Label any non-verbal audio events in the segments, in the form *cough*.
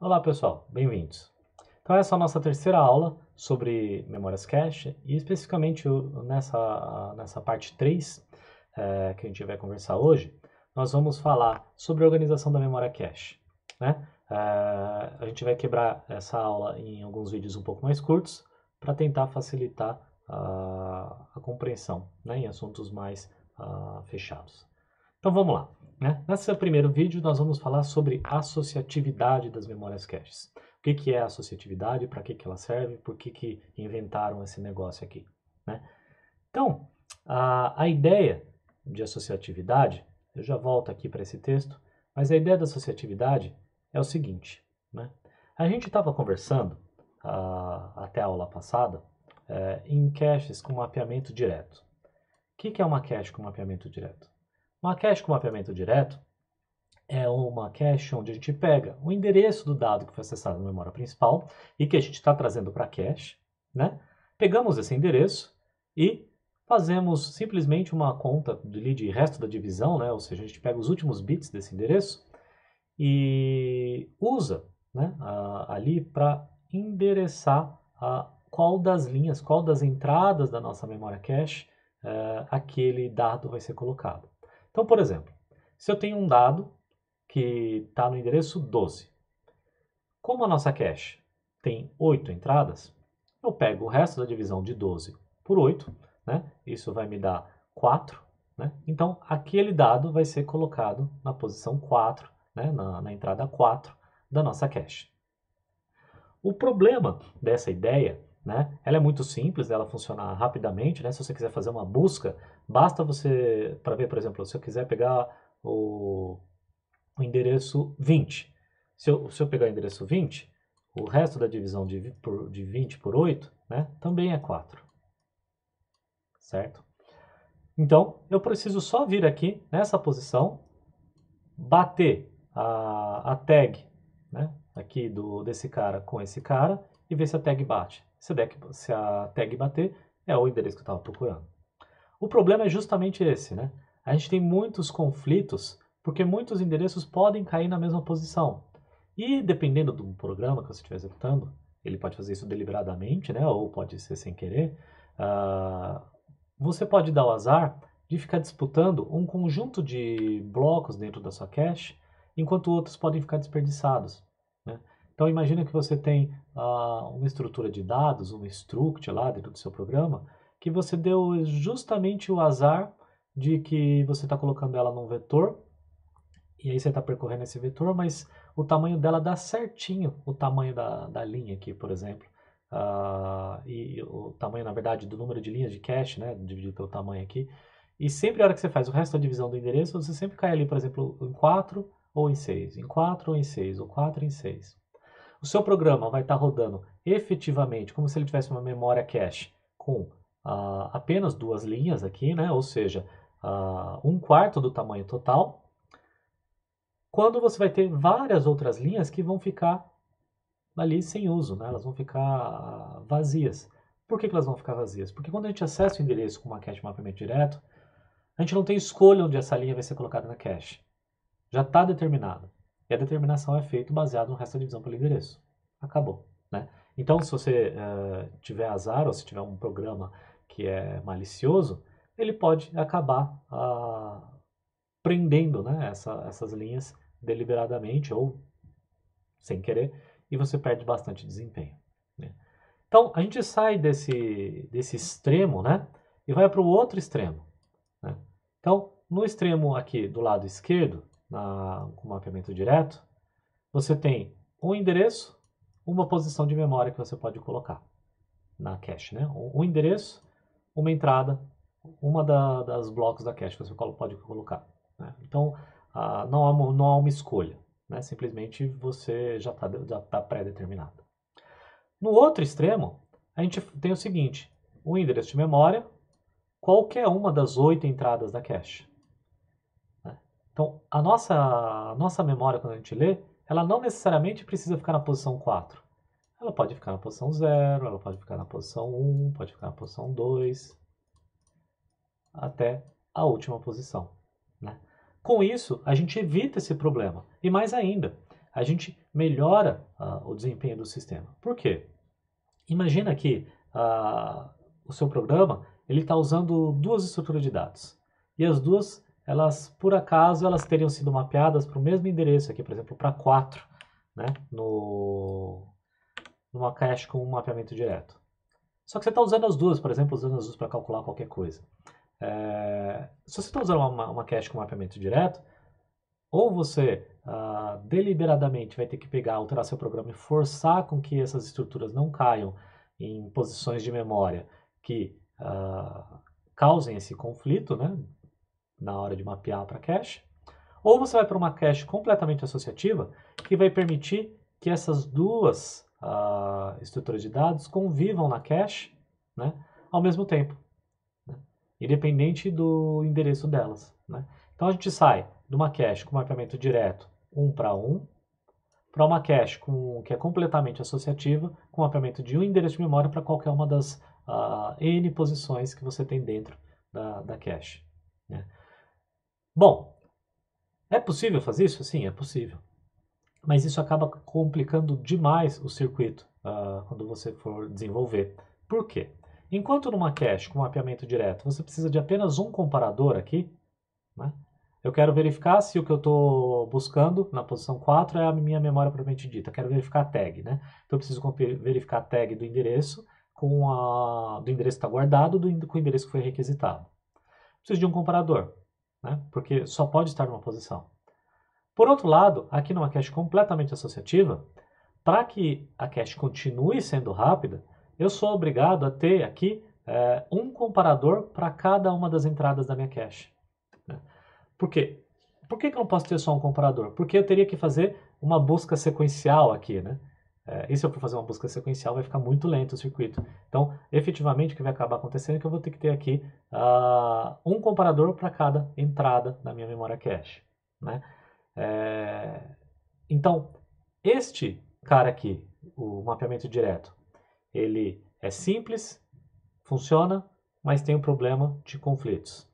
Olá pessoal, bem-vindos. Então essa é a nossa terceira aula sobre memórias cache e especificamente nessa, nessa parte 3 é, eh, que a gente vai conversar hoje, nós vamos falar sobre a organização da memória cache. Né? É, a gente vai quebrar essa aula em alguns vídeos um pouco mais curtos para tentar facilitar a, a compreensão né, em assuntos mais a, ah, fechados. Então vamos lá. Né? Nesse é primeiro vídeo, nós vamos falar sobre associatividade das memórias caches. O que, que é associatividade, para que, que ela serve, por que, que inventaram esse negócio aqui. Né? Então, a, a ideia de associatividade, eu já volto aqui para esse texto, mas a ideia da associatividade é o seguinte. Né? A gente estava conversando até a aula passada é, em caches com mapeamento direto. O que, que é uma cache com mapeamento direto? Uma cache com mapeamento direto é uma cache onde a gente pega o endereço do dado que foi acessado na memória principal e que a gente está trazendo para a cache, né? Pegamos esse endereço e fazemos simplesmente uma conta de, de resto da divisão, né? ou seja, a gente pega os últimos bits desse endereço e usa né, a, ali para endereçar a qual das linhas, qual das entradas da nossa memória cache uh, aquele dado vai ser colocado. Então, por exemplo, se eu tenho um dado que está no endereço 12, como a nossa cache tem 8 entradas, eu pego o resto da divisão de 12 por 8, né? isso vai me dar 4, né? então aquele dado vai ser colocado na posição 4, né? na, na entrada 4 da nossa cache. O problema dessa ideia né? Ela é muito simples, ela funciona rapidamente, né? Se você quiser fazer uma busca Basta você, para ver, por exemplo, se eu quiser pegar o, o endereço 20. Se eu, se eu pegar o endereço 20, o resto da divisão de, por, de 20 por 8 né, também é 4. Certo? Então, eu preciso só vir aqui nessa posição, bater a, a tag né, aqui do, desse cara com esse cara e ver se a tag bate. Se a, tag, se a tag bater, é o endereço que eu estava procurando. O problema é justamente esse, né? A gente tem muitos conflitos porque muitos endereços podem cair na mesma posição. E dependendo do programa que você estiver executando, ele pode fazer isso deliberadamente, né? Ou pode ser sem querer. Uh, você pode dar o azar de ficar disputando um conjunto de blocos dentro da sua cache, enquanto outros podem ficar desperdiçados. Né? Então imagina que você tem uh, uma estrutura de dados, um struct lá dentro do seu programa, que você deu justamente o azar de que você está colocando ela num vetor, e aí você está percorrendo esse vetor, mas o tamanho dela dá certinho o tamanho da, da linha aqui, por exemplo. Uh, e o tamanho, na verdade, do número de linhas de cache, né, dividido pelo tamanho aqui. E sempre a hora que você faz o resto da divisão do endereço, você sempre cai ali, por exemplo, em 4 ou em 6, em 4 ou em 6, ou 4 em 6. O seu programa vai estar tá rodando efetivamente, como se ele tivesse uma memória cache, com ah, apenas duas linhas aqui, né? ou seja, ah, um quarto do tamanho total, quando você vai ter várias outras linhas que vão ficar ali sem uso, né? elas vão ficar ah, vazias. Por que, que elas vão ficar vazias? Porque quando a gente acessa o endereço com uma cache mapeamento direto, a gente não tem escolha onde essa linha vai ser colocada na cache. Já está determinado. E a determinação é feita baseada no resto da divisão pelo endereço. Acabou. Né? Então, se você uh, tiver azar ou se tiver um programa que é malicioso, ele pode acabar ah, prendendo né, essa, essas linhas deliberadamente ou sem querer, e você perde bastante desempenho. Né? Então, a gente sai desse, desse extremo né, e vai para o outro extremo. Né? Então, no extremo aqui do lado esquerdo, na, com mapeamento direto, você tem um endereço, uma posição de memória que você pode colocar na cache. Né? Um endereço uma entrada, uma da, das blocos da cache que você pode colocar. Né? Então, ah, não, há, não há uma escolha, né? simplesmente você já está já tá pré-determinado. No outro extremo, a gente tem o seguinte, o endereço de memória, qualquer uma das oito entradas da cache. Né? Então, a nossa, a nossa memória, quando a gente lê, ela não necessariamente precisa ficar na posição 4. Ela pode ficar na posição 0, ela pode ficar na posição 1, um, pode ficar na posição 2, até a última posição. Né? Com isso, a gente evita esse problema. E mais ainda, a gente melhora uh, o desempenho do sistema. Por quê? Imagina que uh, o seu programa ele está usando duas estruturas de dados. E as duas, elas por acaso, elas teriam sido mapeadas para o mesmo endereço aqui, por exemplo, para 4, né? no, numa cache com um mapeamento direto. Só que você está usando as duas, por exemplo, usando as duas para calcular qualquer coisa. É, se você está usando uma, uma cache com mapeamento direto, ou você ah, deliberadamente vai ter que pegar, alterar seu programa e forçar com que essas estruturas não caiam em posições de memória que ah, causem esse conflito né, na hora de mapear para cache, ou você vai para uma cache completamente associativa que vai permitir que essas duas a estrutura de dados convivam na cache né, ao mesmo tempo, né, independente do endereço delas. Né. Então a gente sai de uma cache com mapeamento direto um para um para uma cache com, que é completamente associativa, com mapeamento de um endereço de memória para qualquer uma das uh, N posições que você tem dentro da, da cache. Né. Bom, é possível fazer isso? Sim, é possível mas isso acaba complicando demais o circuito uh, quando você for desenvolver. Por quê? Enquanto numa cache com mapeamento direto você precisa de apenas um comparador aqui, né? eu quero verificar se o que eu estou buscando na posição 4 é a minha memória propriamente dita, quero verificar a tag. Né? Então eu preciso verificar a tag do endereço, com a, do endereço que está guardado do, com o endereço que foi requisitado. Preciso de um comparador, né? porque só pode estar numa posição. Por outro lado, aqui numa cache completamente associativa, para que a cache continue sendo rápida, eu sou obrigado a ter aqui é, um comparador para cada uma das entradas da minha cache. Né? Por quê? Por que, que eu não posso ter só um comparador? Porque eu teria que fazer uma busca sequencial aqui, né? É, e se eu for fazer uma busca sequencial, vai ficar muito lento o circuito. Então, efetivamente, o que vai acabar acontecendo é que eu vou ter que ter aqui uh, um comparador para cada entrada da minha memória cache. Né? É... Então, este cara aqui, o mapeamento direto, ele é simples, funciona, mas tem o um problema de conflitos.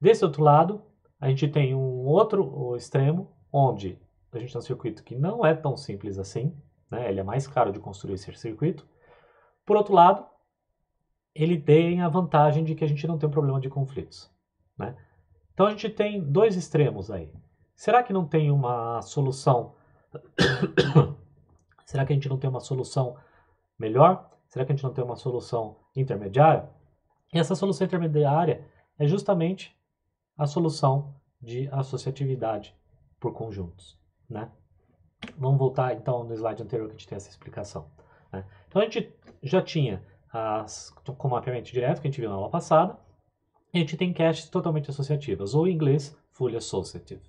Desse outro lado, a gente tem um outro extremo, onde a gente tem um circuito que não é tão simples assim, né? ele é mais caro de construir esse circuito. Por outro lado, ele tem a vantagem de que a gente não tem um problema de conflitos. Né? Então a gente tem dois extremos aí. Será que não tem uma solução? *coughs* Será que a gente não tem uma solução melhor? Será que a gente não tem uma solução intermediária? E essa solução intermediária é justamente a solução de associatividade por conjuntos, né? Vamos voltar então no slide anterior que a gente tem essa explicação. Né? Então a gente já tinha as, com mapeamento direto que a gente viu na aula passada, a gente tem caches totalmente associativas, ou em inglês, fully associative.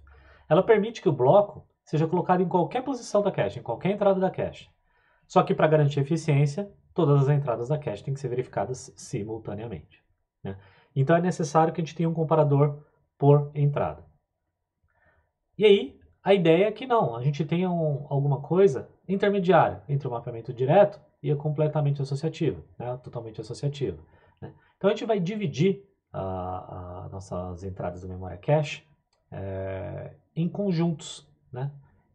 Ela permite que o bloco seja colocado em qualquer posição da cache, em qualquer entrada da cache. Só que para garantir eficiência, todas as entradas da cache têm que ser verificadas simultaneamente. Né? Então é necessário que a gente tenha um comparador por entrada. E aí, a ideia é que não, a gente tenha um, alguma coisa intermediária entre o mapeamento direto e a completamente associativa, né? totalmente associativa. Né? Então a gente vai dividir as nossas entradas da memória cache eh, em conjuntos. Né?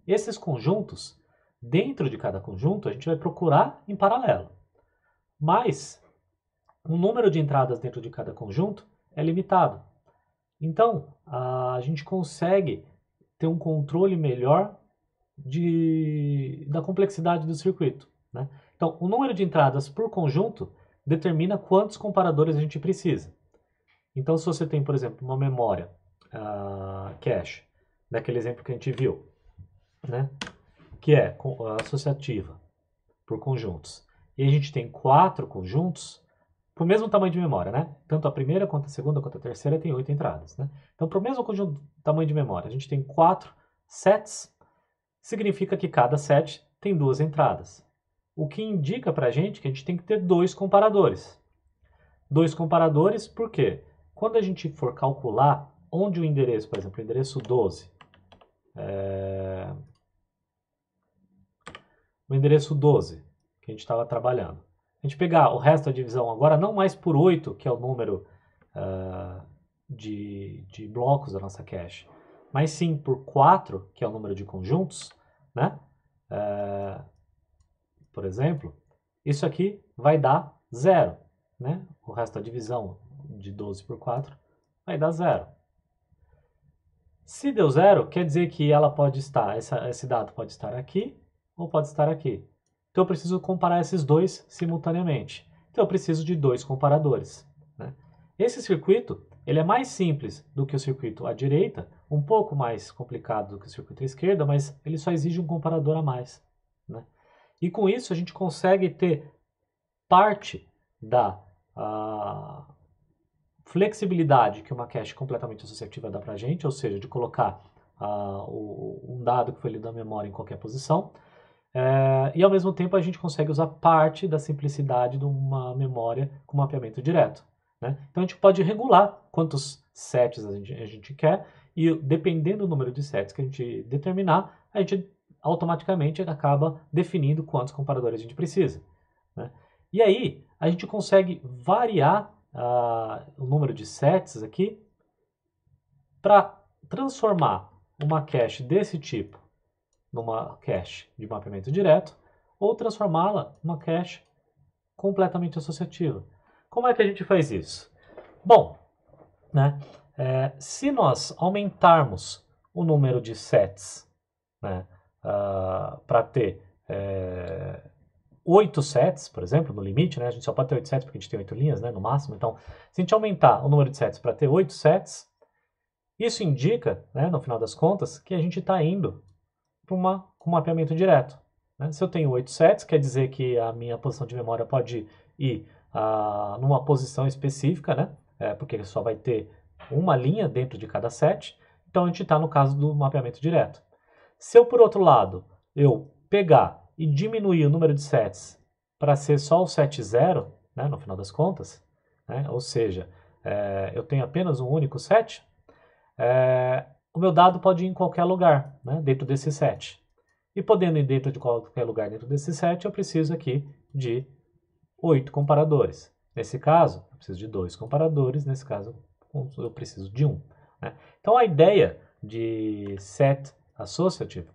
Esses conjuntos, dentro de cada conjunto, a gente vai procurar em paralelo. Mas o número de entradas dentro de cada conjunto é limitado. Então, a gente consegue ter um controle melhor de, da complexidade do circuito. Né? Então, o número de entradas por conjunto determina quantos comparadores a gente precisa. Então, se você tem, por exemplo, uma memória uh, cache, daquele exemplo que a gente viu, né? que é associativa por conjuntos. E a gente tem quatro conjuntos para o mesmo tamanho de memória, né? Tanto a primeira, quanto a segunda, quanto a terceira tem oito entradas, né? Então, para o mesmo conjunto, tamanho de memória, a gente tem quatro sets, significa que cada set tem duas entradas. O que indica para a gente que a gente tem que ter dois comparadores. Dois comparadores, por quê? Quando a gente for calcular onde o endereço, por exemplo, o endereço 12. É... O endereço 12 que a gente estava trabalhando. A gente pegar o resto da divisão agora, não mais por 8, que é o número uh, de, de blocos da nossa cache, mas sim por 4, que é o número de conjuntos, né? Uh, por exemplo, isso aqui vai dar zero, né? O resto da divisão de 12 por 4 vai dar zero. Se deu zero, quer dizer que ela pode estar, essa, esse dado pode estar aqui ou pode estar aqui. Então eu preciso comparar esses dois simultaneamente. Então eu preciso de dois comparadores. Né? Esse circuito ele é mais simples do que o circuito à direita, um pouco mais complicado do que o circuito à esquerda, mas ele só exige um comparador a mais. Né? E com isso a gente consegue ter parte da, ah, flexibilidade que uma cache completamente associativa dá para a gente, ou seja, de colocar uh, o, um dado que foi lido da memória em qualquer posição, é, e ao mesmo tempo a gente consegue usar parte da simplicidade de uma memória com mapeamento direto. Né? Então a gente pode regular quantos sets a gente, a gente, quer e dependendo do número de sets que a gente determinar, a gente automaticamente acaba definindo quantos comparadores a gente precisa. Né? E aí a gente consegue variar o número de sets aqui, para transformar uma cache desse tipo numa cache de mapeamento direto, ou transformá-la numa cache completamente associativa. Como é que a gente faz isso? Bom, né, é, se nós aumentarmos o número de sets né, uh, ah, para ter é, oito sets, por exemplo, no limite, né? A gente só pode ter oito sets porque a gente tem oito linhas, né? No máximo. Então, se a gente aumentar o número de sets para ter oito sets, isso indica, né, no final das contas, que a gente está indo para um mapeamento direto. Né? Se eu tenho oito sets, quer dizer que a minha posição de memória pode ir ah, numa posição específica, né? É, porque só vai ter uma linha dentro de cada set. Então, a gente está no caso do mapeamento direto. Se eu, por outro lado, eu pegar e diminuir o número de sets para ser só o set zero, né, no final das contas, né, ou seja, é, eu tenho apenas um único set, é, o meu dado pode ir em qualquer lugar né, dentro desse set. E podendo ir dentro de qualquer lugar dentro desse set, eu preciso aqui de oito comparadores. Nesse caso, eu preciso de dois comparadores, nesse caso, eu preciso de um. Né? Então, a ideia de set associative,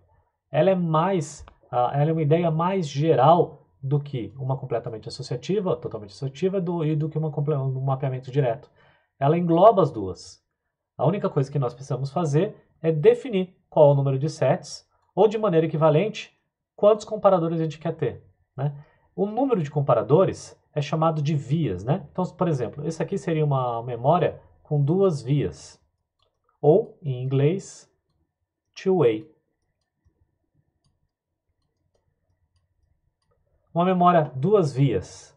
ela é mais ah, ela é uma ideia mais geral do que uma completamente associativa, totalmente associativa, do, e do que uma, um mapeamento direto. Ela engloba as duas. A única coisa que nós precisamos fazer é definir qual o número de sets, ou de maneira equivalente, quantos comparadores a gente quer ter. Né? O número de comparadores é chamado de vias. Né? Então, por exemplo, esse aqui seria uma memória com duas vias, ou, em inglês, two-way. Uma memória duas vias,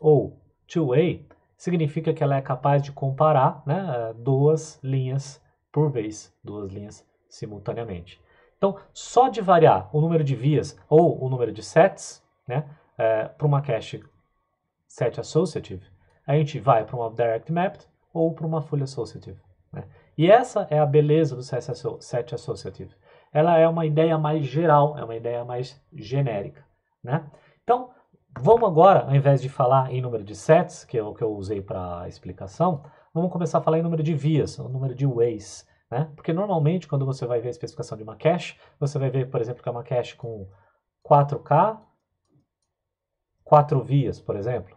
ou two-way, significa que ela é capaz de comparar né, eh, duas linhas por vez, duas linhas simultaneamente. Então, só de variar o número de vias ou o número de sets né, é, para uma cache set associative, a gente vai para uma direct mapped ou para uma folha associative. Né? E essa é a beleza do set associative. Ela é uma ideia mais geral, é uma ideia mais genérica. Né? Então, vamos agora, ao invés de falar em número de sets, que é o que eu usei para a explicação, vamos começar a falar em número de vias, o número de ways. Né? Porque normalmente, quando você vai ver a especificação de uma cache, você vai ver, por exemplo, que é uma cache com 4K, 4 vias, por exemplo.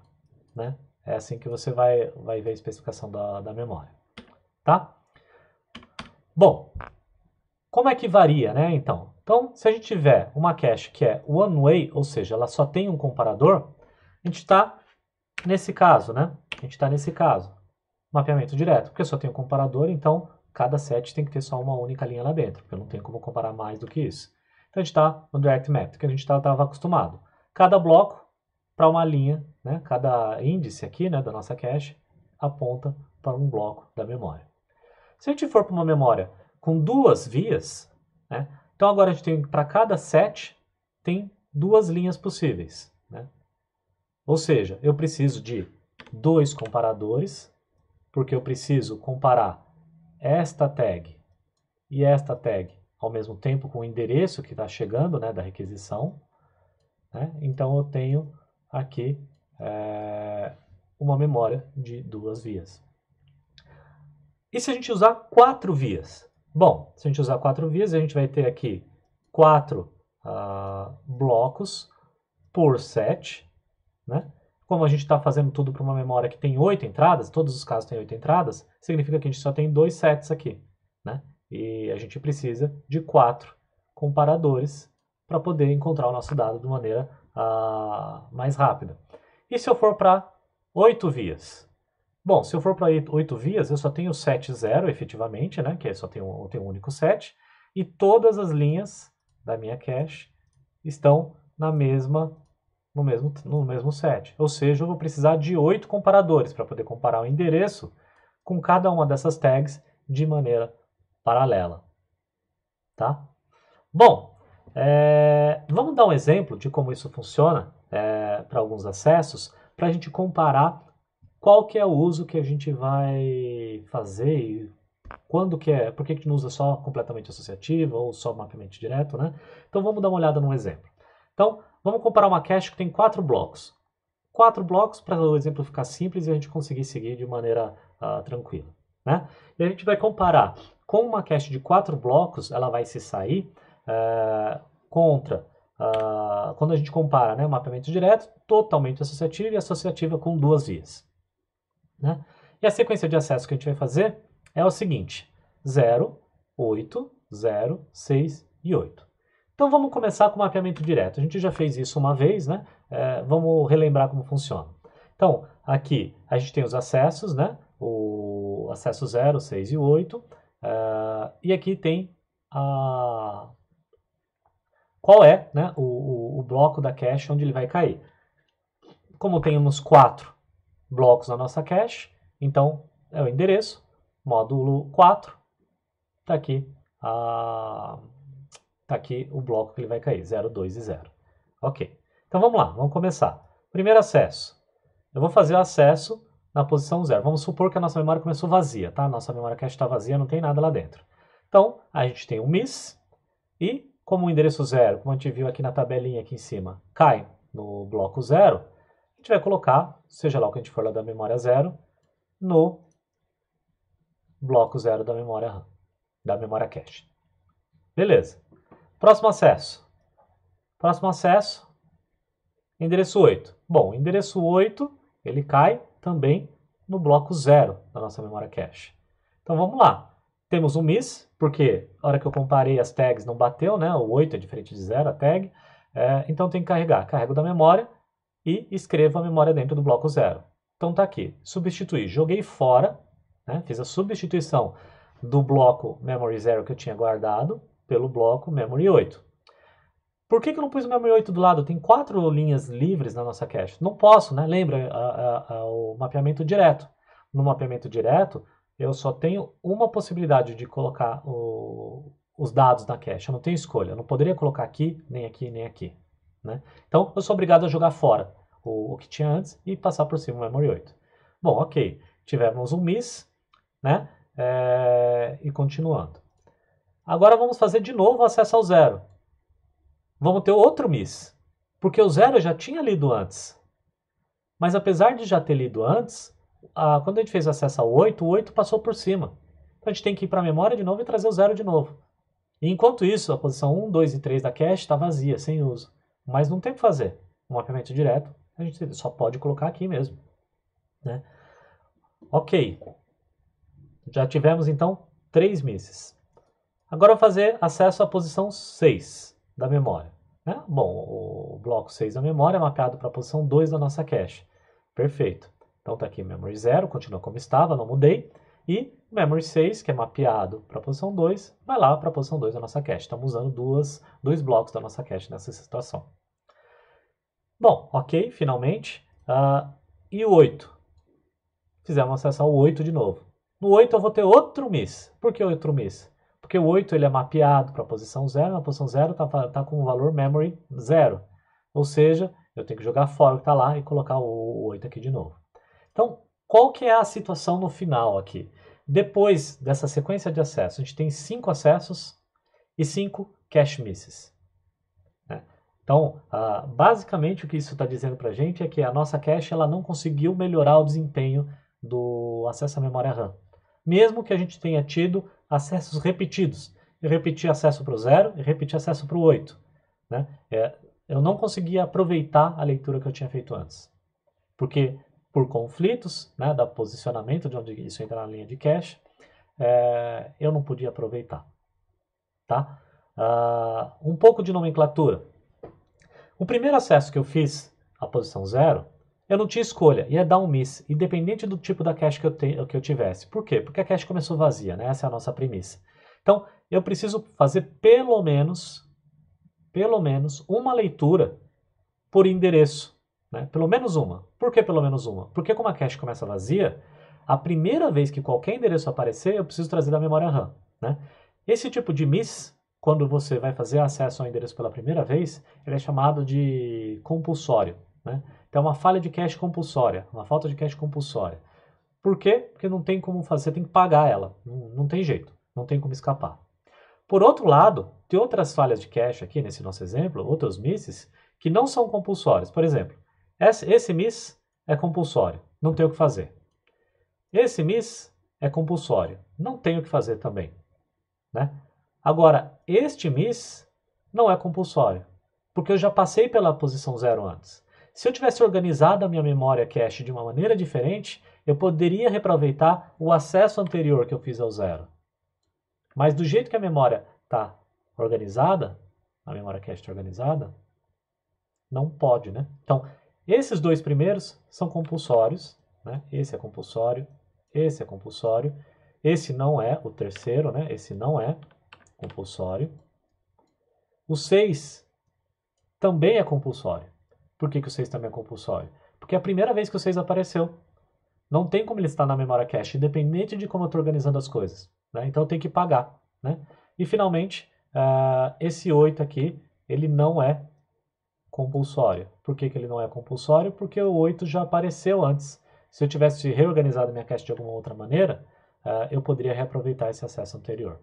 Né? É assim que você vai, vai ver a especificação da, da memória. Tá? Bom, como é que varia, né, então? Então, se a gente tiver uma cache que é one way, ou seja, ela só tem um comparador, a gente está nesse caso, né? A gente está nesse caso, mapeamento direto, porque só tem um comparador, então cada set tem que ter só uma única linha lá dentro, porque não tem como comparar mais do que isso. Então a gente está no direct map, que a gente estava tá, acostumado. Cada bloco para uma linha, né? cada índice aqui né, da nossa cache aponta para um bloco da memória. Se a gente for para uma memória com duas vias, né, então agora a gente tem para cada set tem duas linhas possíveis. Né? Ou seja, eu preciso de dois comparadores, porque eu preciso comparar esta tag e esta tag ao mesmo tempo com o endereço que está chegando né, da requisição. Né? Então eu tenho aqui é, uma memória de duas vias. E se a gente usar quatro vias? Bom, se a gente usar quatro vias, a gente vai ter aqui quatro uh, blocos por set, né? Como a gente está fazendo tudo para uma memória que tem oito entradas, todos os casos têm oito entradas, significa que a gente só tem dois sets aqui, né? E a gente precisa de quatro comparadores para poder encontrar o nosso dado de maneira uh, mais rápida. E se eu for para oito vias? Bom, se eu for para oito vias, eu só tenho 7 zero, efetivamente, né? Que é só tem um, tem um único set. E todas as linhas da minha cache estão na mesma, no, mesmo, no mesmo set. Ou seja, eu vou precisar de oito comparadores para poder comparar o endereço com cada uma dessas tags de maneira paralela. Tá? Bom, é, vamos dar um exemplo de como isso funciona é, para alguns acessos, para a gente comparar qual que é o uso que a gente vai fazer e quando que é, por que a gente não usa só completamente associativa ou só mapeamento direto, né? Então vamos dar uma olhada num exemplo. Então, vamos comparar uma cache que tem quatro blocos. Quatro blocos para o exemplo ficar simples e a gente conseguir seguir de maneira uh, tranquila, né? E a gente vai comparar com uma cache de quatro blocos, ela vai se sair uh, contra Uh, quando a gente compara né, mapeamento direto, totalmente associativo e associativa com duas vias. Né? E a sequência de acesso que a gente vai fazer é o seguinte, 0, 8, 0, 6 e 8. Então vamos começar com o mapeamento direto. A gente já fez isso uma vez, né? É, vamos relembrar como funciona. Então, aqui a gente tem os acessos, né? O acesso 0, 6 e 8. Uh, é, e aqui tem a... qual é né? O, o, o bloco da cache onde ele vai cair. Como temos quatro blocos na nossa cache. Então, é o endereço, módulo 4, está aqui, tá aqui o bloco que ele vai cair, 0, 2 e 0. Ok, então vamos lá, vamos começar. Primeiro acesso, eu vou fazer o acesso na posição 0. Vamos supor que a nossa memória começou vazia, tá? A nossa memória cache está vazia, não tem nada lá dentro. Então, a gente tem o um miss e, como o endereço 0, como a gente viu aqui na tabelinha aqui em cima, cai no bloco 0, a gente vai colocar, seja lá o que a gente for lá da memória zero, no bloco zero da memória RAM, da memória cache. Beleza. Próximo acesso. Próximo acesso, endereço 8. Bom, endereço 8, ele cai também no bloco zero da nossa memória cache. Então vamos lá. Temos um miss, porque a hora que eu comparei as tags não bateu, né? O 8 é diferente de zero a tag. É, então tem que carregar. Carrego da memória e escrevo a memória dentro do bloco zero. Então está aqui, substituir, joguei fora, né? fiz a substituição do bloco memory zero que eu tinha guardado pelo bloco memory 8. Por que, que eu não pus o memory 8 do lado? Tem quatro linhas livres na nossa cache. Não posso, né? Lembra a, a, a, o mapeamento direto. No mapeamento direto, eu só tenho uma possibilidade de colocar o, os dados na cache. Eu não tenho escolha. Eu não poderia colocar aqui, nem aqui, nem aqui. Né? Então, eu sou obrigado a jogar fora o, o que tinha antes e passar por cima o memory 8. Bom, ok, tivemos um miss, né? É, e continuando. Agora vamos fazer de novo o acesso ao zero. Vamos ter outro miss, porque o zero eu já tinha lido antes. Mas apesar de já ter lido antes, a, quando a gente fez acesso ao 8, o 8 passou por cima. Então a gente tem que ir para a memória de novo e trazer o zero de novo. E enquanto isso, a posição 1, 2 e 3 da cache está vazia, sem uso. Mas não tem o que fazer. O mapeamento direto a gente só pode colocar aqui mesmo. Né? Ok. Já tivemos então três misses. Agora fazer acesso à posição 6 da memória. Né? Bom, o bloco 6 da memória é mapeado para a posição 2 da nossa cache. Perfeito. Então está aqui memory 0, continua como estava, não mudei. E memory 6, que é mapeado para a posição 2, vai lá para a posição 2 da nossa cache. Estamos usando duas, dois blocos da nossa cache nessa situação. Bom, ok, finalmente. Uh, e o 8? Fizemos acesso ao 8 de novo. No 8 eu vou ter outro miss. Por que outro miss? Porque o 8 ele é mapeado para a posição 0, na posição 0 está tá com o valor memory 0. Ou seja, eu tenho que jogar fora o que está lá e colocar o, o 8 aqui de novo. Então, qual que é a situação no final aqui? Depois dessa sequência de acessos, a gente tem 5 acessos e 5 cache misses. Então, ah, basicamente o que isso está dizendo para a gente é que a nossa cache ela não conseguiu melhorar o desempenho do acesso à memória RAM. Mesmo que a gente tenha tido acessos repetidos. Eu repeti acesso para o 0 e repeti acesso para o 8. Né? É, eu não conseguia aproveitar a leitura que eu tinha feito antes. Porque por conflitos, né, da posicionamento de onde isso entra na linha de cache, é, eu não podia aproveitar. Tá? Uh, um pouco de nomenclatura. O primeiro acesso que eu fiz à posição zero, eu não tinha escolha, ia dar um miss, independente do tipo da cache que eu, te, que eu tivesse. Por quê? Porque a cache começou vazia, né? Essa é a nossa premissa. Então, eu preciso fazer pelo menos, pelo menos, uma leitura por endereço. Né? Pelo menos uma. Por que pelo menos uma? Porque como a cache começa vazia, a primeira vez que qualquer endereço aparecer, eu preciso trazer da memória RAM. Né? Esse tipo de miss quando você vai fazer acesso ao endereço pela primeira vez, ele é chamado de compulsório. Né? Então, é uma falha de cache compulsória, uma falta de cache compulsória. Por quê? Porque não tem como fazer, tem que pagar ela. Não, não tem jeito, não tem como escapar. Por outro lado, tem outras falhas de cache aqui nesse nosso exemplo, outros misses, que não são compulsórios. Por exemplo, esse, esse miss é compulsório, não tem o que fazer. Esse miss é compulsório, não tem o que fazer também. Né? Agora, este MIS não é compulsório, porque eu já passei pela posição zero antes. Se eu tivesse organizado a minha memória cache de uma maneira diferente, eu poderia reaproveitar o acesso anterior que eu fiz ao zero. Mas do jeito que a memória está organizada, a memória cache está organizada, não pode, né? Então, esses dois primeiros são compulsórios, né? Esse é compulsório, esse é compulsório, esse não é, o terceiro, né? Esse não é compulsório. O 6 também é compulsório. Por que, que o 6 também é compulsório? Porque é a primeira vez que o 6 apareceu. Não tem como ele estar na memória cache, independente de como eu estou organizando as coisas. Né? Então eu tenho que pagar. Né? E finalmente, uh, esse 8 aqui, ele não é compulsório. Por que, que ele não é compulsório? Porque o 8 já apareceu antes. Se eu tivesse reorganizado minha cache de alguma outra maneira, uh, eu poderia reaproveitar esse acesso anterior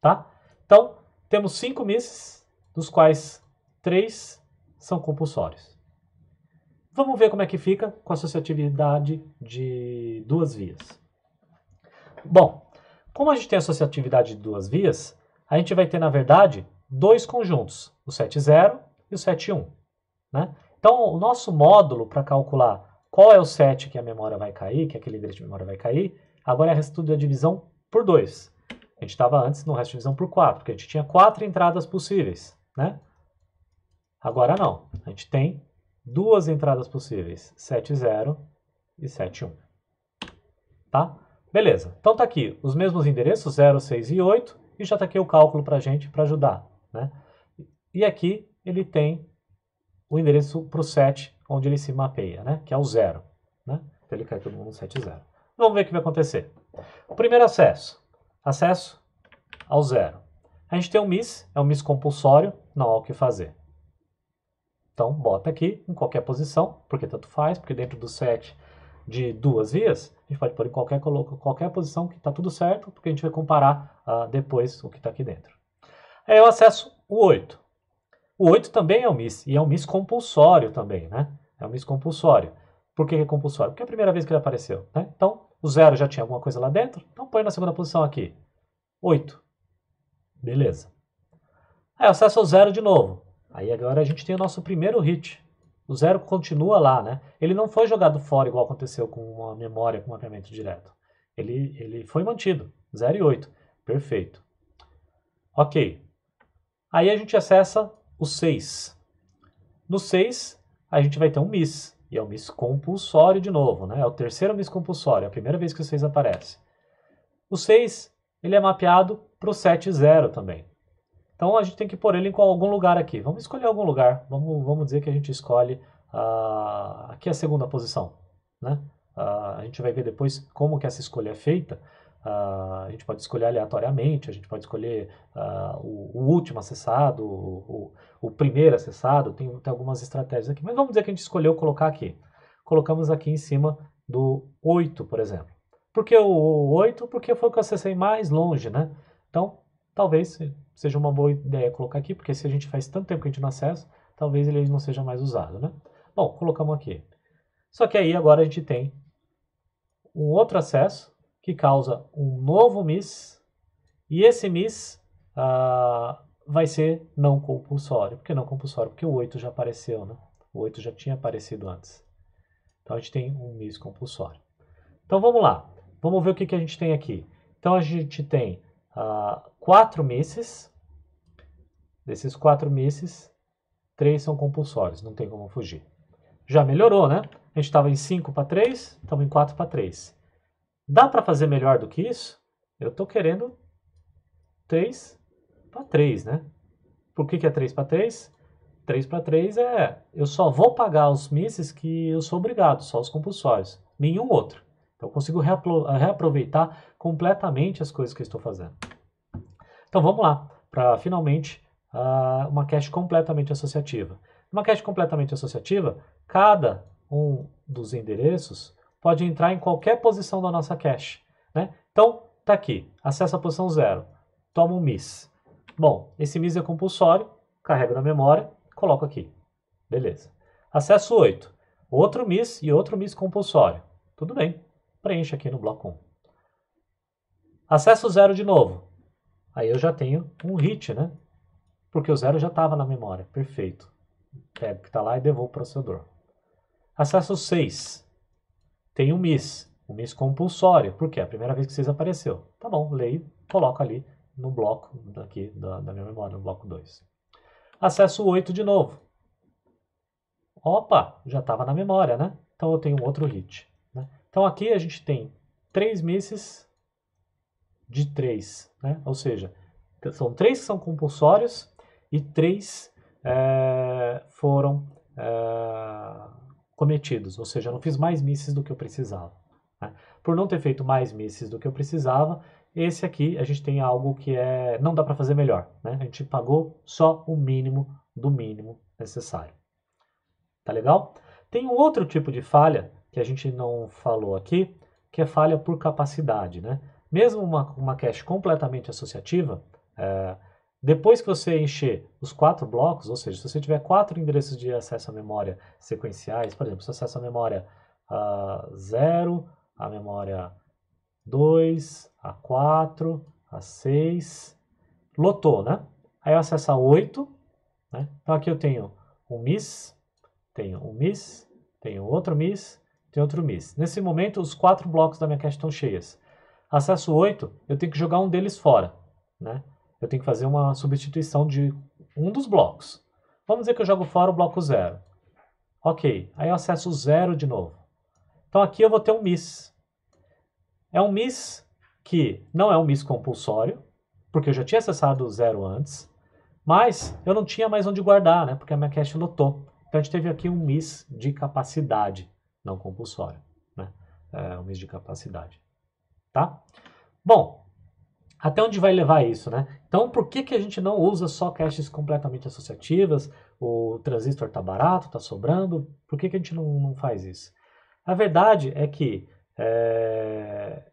tá? Então, temos cinco misses, dos quais três são compulsórios. Vamos ver como é que fica com a associatividade de duas vias. Bom, como a gente tem associatividade de duas vias, a gente vai ter, na verdade, dois conjuntos, o 7,0 e o 7,1. Né? Então, o nosso módulo para calcular qual é o 7 que a memória vai cair, que é aquele endereço de memória vai cair, agora é a resto da divisão por 2. A gente estava antes no resto de divisão por 4, porque a gente tinha 4 entradas possíveis, né? Agora não, a gente tem duas entradas possíveis, 7,0 e 7,1, tá? Beleza, então está aqui os mesmos endereços, 0, 6 e 8, e já está aqui o cálculo para a gente, para ajudar, né? E aqui ele tem o endereço para o 7, onde ele se mapeia, né? Que é o 0, né? Então ele cai todo mundo no 7,0. Vamos ver o que vai acontecer. O primeiro acesso, acesso ao zero. A gente tem um miss, é um miss compulsório, não há o que fazer. Então, bota aqui em qualquer posição, porque tanto faz, porque dentro do set de duas vias, a gente pode pôr em qualquer, qualquer posição que está tudo certo, porque a gente vai comparar uh, depois o que está aqui dentro. Aí eu acesso o 8. O 8 também é um miss, e é um miss compulsório também, né? É um miss compulsório. Por que é compulsório? Porque é a primeira vez que ele apareceu, né? Então, o zero já tinha alguma coisa lá dentro, então põe na segunda posição aqui. 8. Beleza. Aí eu acesso o zero de novo. Aí agora a gente tem o nosso primeiro hit. O zero continua lá, né? Ele não foi jogado fora igual aconteceu com uma memória com um mapeamento direto. Ele, ele foi mantido. 0 e 8. Perfeito. Ok. Aí a gente acessa o 6. No 6, a gente vai ter um miss. E é um miss compulsório de novo, né? É o terceiro miss compulsório, é a primeira vez que o 6 aparece. O 6, ele é mapeado para o 7 0 também. Então a gente tem que pôr ele em algum lugar aqui. Vamos escolher algum lugar. Vamos, vamos dizer que a gente escolhe uh, aqui a segunda posição, né? Uh, a gente vai ver depois como que essa escolha é feita, ah, a gente pode escolher aleatoriamente, a gente pode escolher uh, o, o, último acessado, o, o, o primeiro acessado, tem, tem, algumas estratégias aqui. Mas vamos dizer que a gente escolheu colocar aqui. Colocamos aqui em cima do 8, por exemplo. Por que o 8? Porque foi o que eu acessei mais longe, né? Então, talvez seja uma boa ideia colocar aqui, porque se a gente faz tanto tempo que a gente não acessa, talvez ele não seja mais usado, né? Bom, colocamos aqui. Só que aí agora a gente tem um outro acesso, que causa um novo MIS, e esse MIS ah, vai ser não compulsório. Por que não compulsório? Porque o 8 já apareceu, né? O 8 já tinha aparecido antes. Então a gente tem um MIS compulsório. Então vamos lá, vamos ver o que, que a gente tem aqui. Então a gente tem ah, quatro misses, desses quatro misses, três são compulsórios, não tem como fugir. Já melhorou, né? A gente estava em 5 para 3, estamos em 4 para 3. Dá para fazer melhor do que isso? Eu estou querendo 3 para 3, né? Por que, que é 3 para 3? 3 para 3 é eu só vou pagar os misses que eu sou obrigado, só os compulsórios, nenhum outro. Então eu consigo reaproveitar completamente as coisas que eu estou fazendo. Então vamos lá, para finalmente uma cache completamente associativa. Uma cache completamente associativa, cada um dos endereços pode entrar em qualquer posição da nossa cache. Né? Então, tá aqui, acessa a posição 0, toma um miss. Bom, esse miss é compulsório, carrego na memória, coloco aqui. Beleza. Acesso 8, outro miss e outro miss compulsório. Tudo bem, preenche aqui no bloco 1. Acesso 0 de novo. Aí eu já tenho um hit, né? Porque o 0 já estava na memória, perfeito. Pego o que está lá e devolvo o processador. Acesso 6 tem o miss, o miss compulsório, porque é a primeira vez que vocês apareceu. Tá bom, leio, coloco ali no bloco daqui da, da minha memória, no bloco 2. Acesso 8 de novo. Opa, já estava na memória, né? Então eu tenho um outro hit. Né? Então aqui a gente tem três misses de três, né? ou seja, são três que são compulsórios e três é, foram eh, cometidos, ou seja, eu não fiz mais misses do que eu precisava. Né? Por não ter feito mais misses do que eu precisava, esse aqui a gente tem algo que é não dá para fazer melhor. Né? A gente pagou só o mínimo do mínimo necessário. Tá legal? Tem um outro tipo de falha que a gente não falou aqui, que é falha por capacidade. Né? Mesmo uma, uma cache completamente associativa, é, depois que você encher os quatro blocos, ou seja, se você tiver quatro endereços de acesso à memória sequenciais, por exemplo, se acesso à memória 0, uh, ah, a memória 2, a 4, a 6, lotou, né? Aí eu acesso a 8, né? Então aqui eu tenho um miss, tenho um miss, tenho outro miss, tenho outro miss. Nesse momento, os quatro blocos da minha cache estão cheias. Acesso 8, eu tenho que jogar um deles fora, né? eu tenho que fazer uma substituição de um dos blocos. Vamos dizer que eu jogo fora o bloco zero. Ok, aí eu acesso o zero de novo. Então aqui eu vou ter um miss. É um miss que não é um miss compulsório, porque eu já tinha acessado o zero antes, mas eu não tinha mais onde guardar, né? Porque a minha cache lotou. Então a gente teve aqui um miss de capacidade não compulsório, né? É, um miss de capacidade, tá? Bom, até onde vai levar isso, né? Então, por que, que a gente não usa só caches completamente associativas? O transistor está barato, está sobrando, por que, que a gente não, não faz isso? A verdade é que é,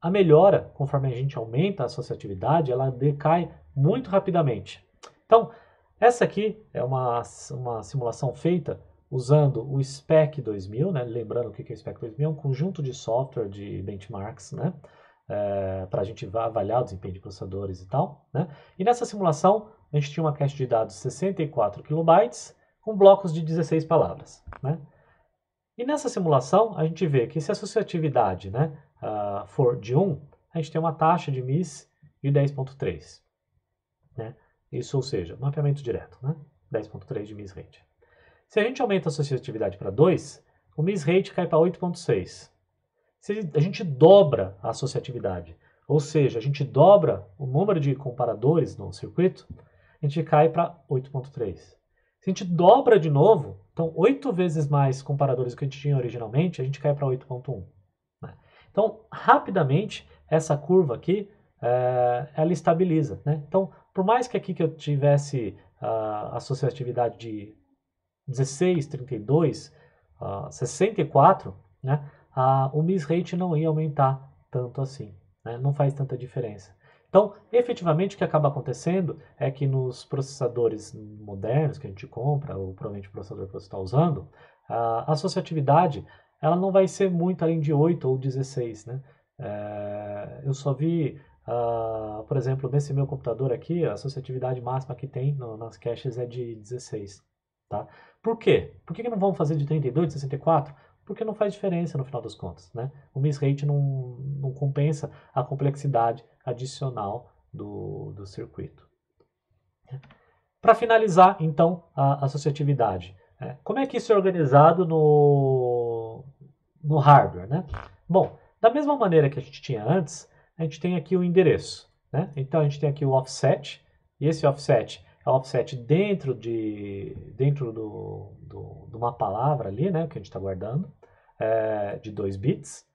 a melhora, conforme a gente aumenta a associatividade, ela decai muito rapidamente. Então, essa aqui é uma, uma simulação feita usando o SPEC 2000, né? lembrando o que é o SPEC 2000, é um conjunto de software de benchmarks, né? é, para a gente avaliar o desempenho de processadores e tal. Né? E nessa simulação, a gente tinha uma cache de dados 64 kilobytes com blocos de 16 palavras. Né? E nessa simulação, a gente vê que se a associatividade né, uh, for de 1, a gente tem uma taxa de miss de 10.3. Né? Isso, ou seja, mapeamento direto, né? 10.3 de miss rate. Se a gente aumenta a associatividade para 2, o miss rate cai para 8.6 se a gente dobra a associatividade, ou seja, a gente dobra o número de comparadores no circuito, a gente cai para 8.3. Se a gente dobra de novo, então 8 vezes mais comparadores do que a gente tinha originalmente, a gente cai para 8.1. Né? Então, rapidamente, essa curva aqui, é, ela estabiliza. Né? Então, por mais que aqui que eu tivesse a ah, associatividade de 16, 32, uh, 64, né? o miss rate não ia aumentar tanto assim, né? não faz tanta diferença. Então, efetivamente, o que acaba acontecendo é que nos processadores modernos que a gente compra, ou provavelmente o processador que você está usando, a associatividade ela não vai ser muito além de 8 ou 16, né? É, eu só vi, uh, por exemplo, nesse meu computador aqui, a associatividade máxima que tem no, nas caches é de 16, tá? Por quê? Por que, que não vamos fazer de 32, de 64? porque não faz diferença no final das contas, né? O miss rate não, não compensa a complexidade adicional do, do circuito. Para finalizar, então, a associatividade. Né? Como é que isso é organizado no, no hardware, né? Bom, da mesma maneira que a gente tinha antes, a gente tem aqui o endereço, né? Então, a gente tem aqui o offset, e esse offset offset dentro, de, dentro do, do, de uma palavra ali, né, que a gente está guardando, é, de 2 bits.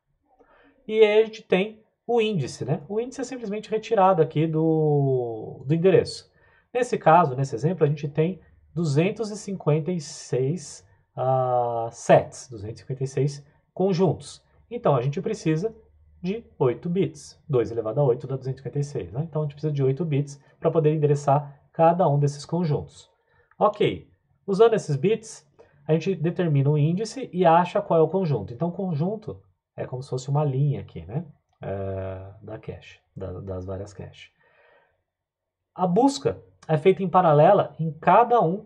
E aí a gente tem o índice, né? O índice é simplesmente retirado aqui do, do endereço. Nesse caso, nesse exemplo, a gente tem 256 uh, ah, sets, 256 conjuntos. Então, a gente precisa de 8 bits. 2 elevado a 8 dá 256, né? Então, a gente precisa de 8 bits para poder endereçar cada um desses conjuntos. Ok, usando esses bits, a gente determina o um índice e acha qual é o conjunto. Então, conjunto é como se fosse uma linha aqui, né? Uh, da cache, da, das várias caches. A busca é feita em paralela em cada um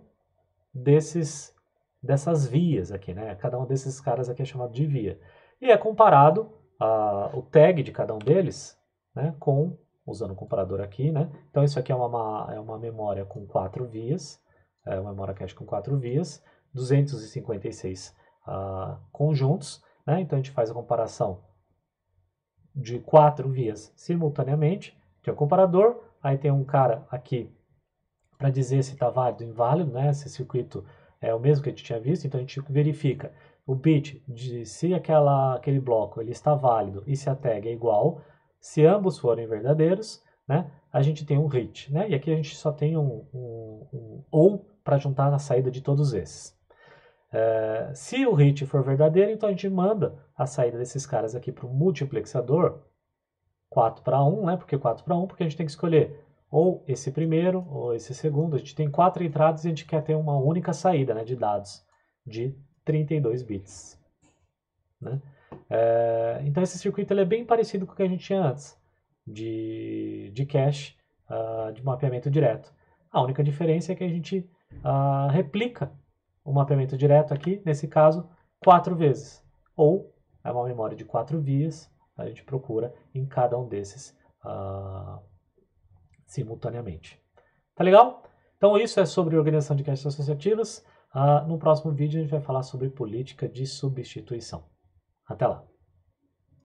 desses dessas vias aqui, né? Cada um desses caras aqui é chamado de via. E é comparado uh, o tag de cada um deles né, com usando o comparador aqui, né? Então isso aqui é uma, é uma memória com quatro vias, é uma memória cache com quatro vias, 256 uh, ah, conjuntos, né? Então a gente faz a comparação de quatro vias simultaneamente, é o comparador, aí tem um cara aqui para dizer se está válido ou inválido, né? Se o circuito é o mesmo que a gente tinha visto, então a gente verifica o bit de se aquela, aquele bloco ele está válido e se a tag é igual, se ambos forem verdadeiros, né, a gente tem um hit. Né? E aqui a gente só tem um, um, um ou para juntar na saída de todos esses. É, se o hit for verdadeiro, então a gente manda a saída desses caras aqui para o multiplexador 4 para 1, né? Porque 4 para 1, porque a gente tem que escolher ou esse primeiro ou esse segundo. A gente tem quatro entradas e a gente quer ter uma única saída né, de dados de 32 bits. Né? É, então esse circuito ele é bem parecido com o que a gente tinha antes, de, de cache, uh, de mapeamento direto. A única diferença é que a gente uh, replica o mapeamento direto aqui, nesse caso, quatro vezes. Ou é uma memória de quatro vias, a gente procura em cada um desses uh, simultaneamente. Tá legal? Então isso é sobre organização de caixas associativas. Uh, no próximo vídeo a gente vai falar sobre política de substituição. Até lá!